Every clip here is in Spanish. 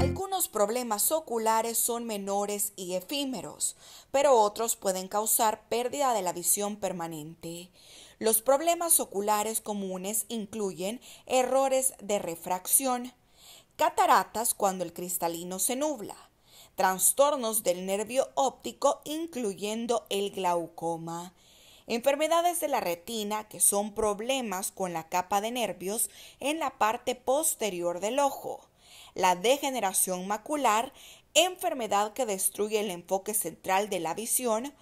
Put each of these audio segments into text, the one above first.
Algunos problemas oculares son menores y efímeros, pero otros pueden causar pérdida de la visión permanente. Los problemas oculares comunes incluyen errores de refracción, cataratas cuando el cristalino se nubla, trastornos del nervio óptico incluyendo el glaucoma, Enfermedades de la retina, que son problemas con la capa de nervios en la parte posterior del ojo. La degeneración macular, enfermedad que destruye el enfoque central de la visión.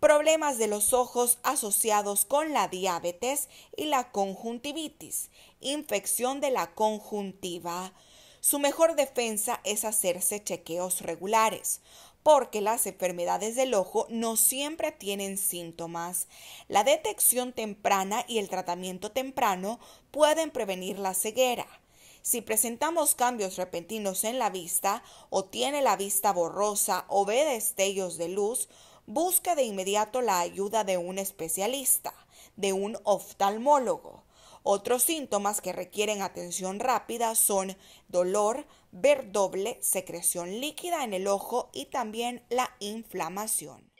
Problemas de los ojos asociados con la diabetes y la conjuntivitis. Infección de la conjuntiva. Su mejor defensa es hacerse chequeos regulares porque las enfermedades del ojo no siempre tienen síntomas. La detección temprana y el tratamiento temprano pueden prevenir la ceguera. Si presentamos cambios repentinos en la vista o tiene la vista borrosa o ve destellos de luz, busca de inmediato la ayuda de un especialista, de un oftalmólogo. Otros síntomas que requieren atención rápida son dolor, ver doble, secreción líquida en el ojo y también la inflamación.